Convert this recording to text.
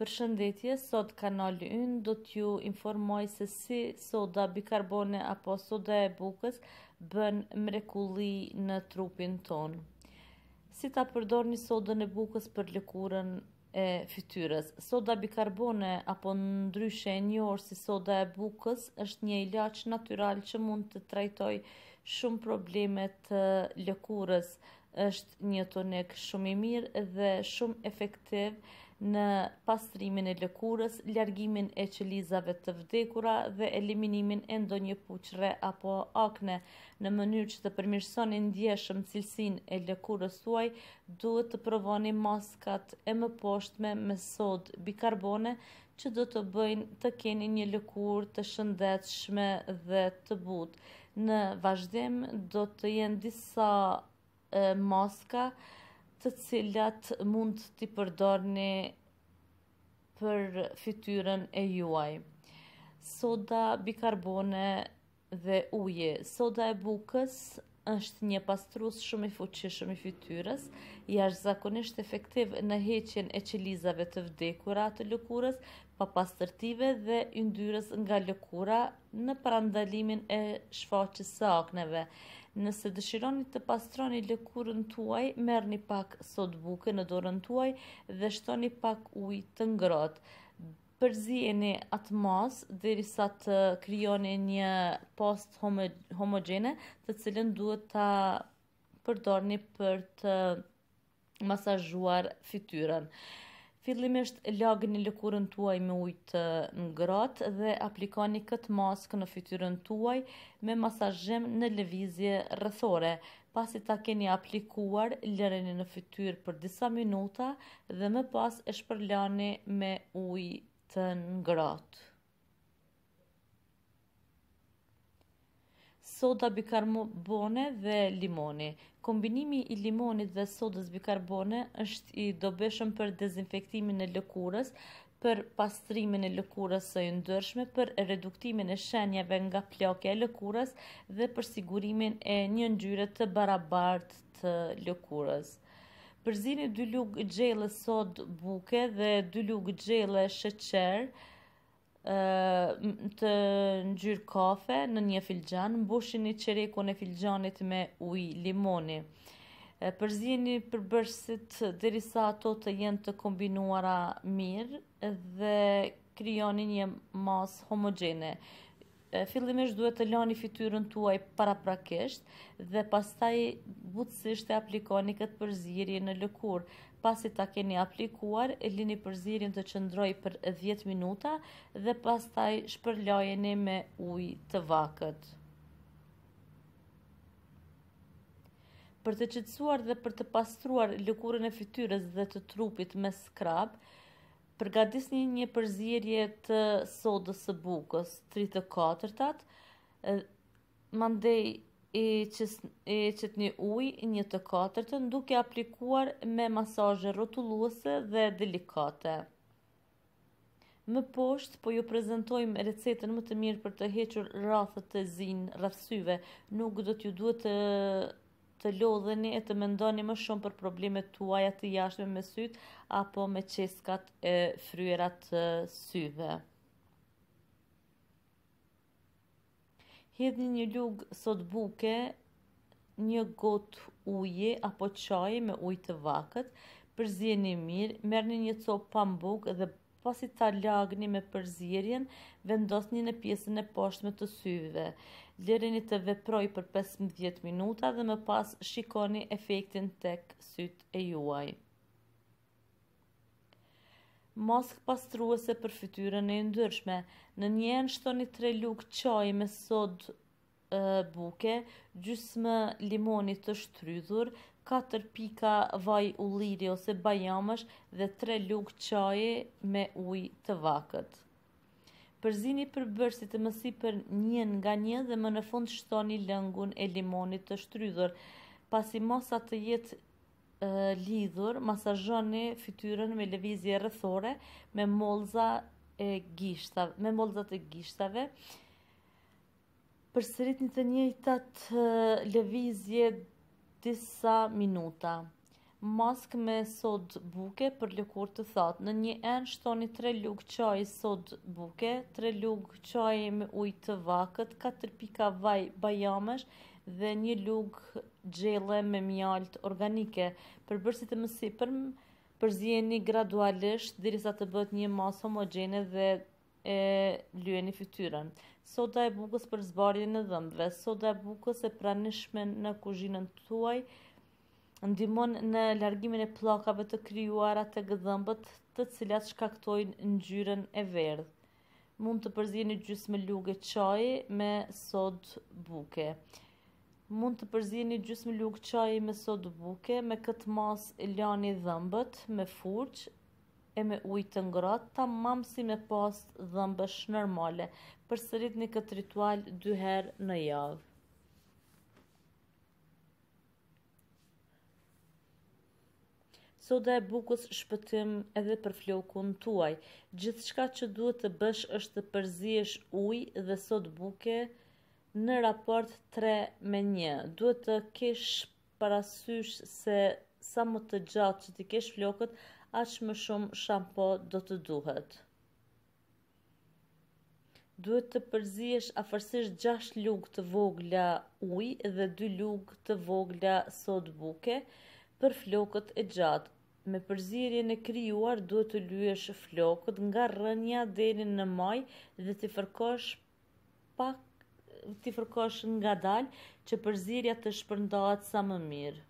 Për shëndetje, sot kanali ynë do t'ju informoj se si soda bikarbone apo soda e bukës bën mrekulli në trupin tonë. Si ta përdor një soda në bukës për lëkurën e fytyrës? Soda bikarbone apo në ndryshe një orë si soda e bukës është një ilaq natural që mund të trajtoj shumë problemet të lëkurës. është një tonik shumë i mirë dhe shumë efektiv në pastrimin e lëkurës, ljargimin e qelizave të vdekura dhe eliminimin e ndonjë puqre apo akne. Në mënyrë që të përmirësoni ndjeshëm cilsin e lëkurës suaj, duhet të provoni maskat e më poshtme me sod bikarbone që do të bëjnë të keni një lëkur të shëndetshme dhe të butë. Në vazhdim do të jenë disa maska të të cilat mund t'i përdorni për fytyrën e juaj. Soda bikarbone dhe uje. Soda e bukës është një pastrus shumë i fuqishëm i fytyrës, jash zakonisht efektiv në heqen e qelizave të vdekura të lëkurës, pa pastërtive dhe yndyrës nga lëkura në parandalimin e shfaqës së akneve. Nëse dëshironi të pastroni lëkurën tuaj, merë pak sot buke në dorën tuaj dhe shtoni pak uj të ngrohtë. Përzijeni atë mos dhe të kryoni një post homogene të cilën duhet të përdorni për të masazhuar fytyrën. Uh, Fillimisht lagni lëkurën tuaj me ujë të ngrohtë dhe aplikoni këtë maskë në fytyrën tuaj me masazhim në lëvizje rrethore. Pasi ta keni aplikuar, lëreni në fytyrë për disa minuta dhe më pas e shpërlani me ujë të ngrohtë. soda bikarbone dhe limoni. Kombinimi i limonit dhe sodës bikarbone është i dobeshëm për dezinfektimin e lëkurës, për pastrimin e lëkurës së ndërshme, për reduktimin e shenjave nga plake e lëkurës dhe për sigurimin e një ngjyre të barabartë të lëkurës. Përzini dy lugë gjellë sodë buke dhe dy lugë gjellë sheqerë, të ngjyrë kafe në një filxhan, mbushini çerekun e filxhanit me ujë limoni. Përzieni përbërësit derisa ato të jenë të kombinuara mirë dhe krijoni një mas homogjene. Fillimisht duhet të lani fytyrën tuaj paraprakisht dhe pastaj butësisht e aplikoni këtë përzirje në lëkurë pasi ta keni aplikuar, e lini përzirin të qëndroj për 10 minuta dhe pastaj shpërlojeni me uj të vakët. Për të qetësuar dhe për të pastruar lëkurën e fytyrës dhe të trupit me skrab, përgatisni një përzierje të sodës e bukës 3 të 4-tat, mandej e qës, e qet një ujë një të katërtën duke aplikuar me masazhe rrotulluese dhe delikate. Më poshtë po ju prezantojmë recetën më të mirë për të hequr rrathët të zinë rrathsyve. Nuk do t'ju duhet të të lodheni e të mendoni më shumë për problemet tuaja të jashtme me sytë apo me qeskat e fryerat të syve. Hidhni një lugë sot buke, një got uje apo qaj me uj të vakët, përzjeni mirë, merë një copë pambuk dhe pasi ta lagni me përzjerjen, vendosni në pjesën e poshtme të syve. Lirini të veproj për 15 minuta dhe me pas shikoni efektin tek syt e juaj. Mosk pastruese për fytyrën e ndyrshme. Në një enë shtoni tre lukë qaj me sod e, buke, gjysmë limonit të shtrydhur, 4 pika vaj u liri ose bajamësh dhe 3 lukë qaj me uj të vakët. Përzini përbërsi të mësi për një nga një dhe më në fund shtoni lëngun e limonit të shtrydhur, pasi mosat të jetë lidhur, masazhoni fytyrën me lëvizje rrethore me mollza e gishtave, me mollzat e gishtave. Përsëritni të njëjtat lëvizje disa minuta. Mask me sod buke për lëkur të thatë. Në një enë shtoni 3 lukë qaj sod buke, 3 lukë qaj me ujtë të vakët, 4 pika vaj bajamesh, dhe një lug gjele me mjalt organike. Për bërësit e mësipërm, përzjeni gradualisht, dirisa të bët një mas homogene dhe e lyën fytyrën. Soda e bukës për zbarje në dhëmbëve, Soda e bukës e pranishme në kuzhinën të tuaj, ndimon në largimin e plakave të kryuara të gëdhëmbët të cilat shkaktojnë në gjyren e verdhë. Mund të përzieni gjysë me luge qaj me sod buke mund të përzini gjysmë më lukë qaj me sot buke, me këtë mas e lani dhëmbët, me furq, e me ujtë të ngratë, ta mamë si me pas dhëmbësh nërmale, për sërit një këtë ritual dyher në javë. Soda e bukës shpëtim edhe për flokun tuaj. Gjithë shka që duhet të bësh është të përzi është uj dhe sot buke, në raport 3 me 1. Duhet të kesh parasysh se sa më të gjatë që ti kesh flokët, aq më shumë shampo do të duhet. Duhet të përzihesh afërsisht 6 lugë të vogla ujë dhe 2 lugë të vogla sod buke për flokët e gjatë. Me përzirjen e krijuar duhet të luesh flokët nga rënja deri në maj dhe të fërkosh pak ti fërkosh nga dalë që përzirja të shpërndohet sa më mirë.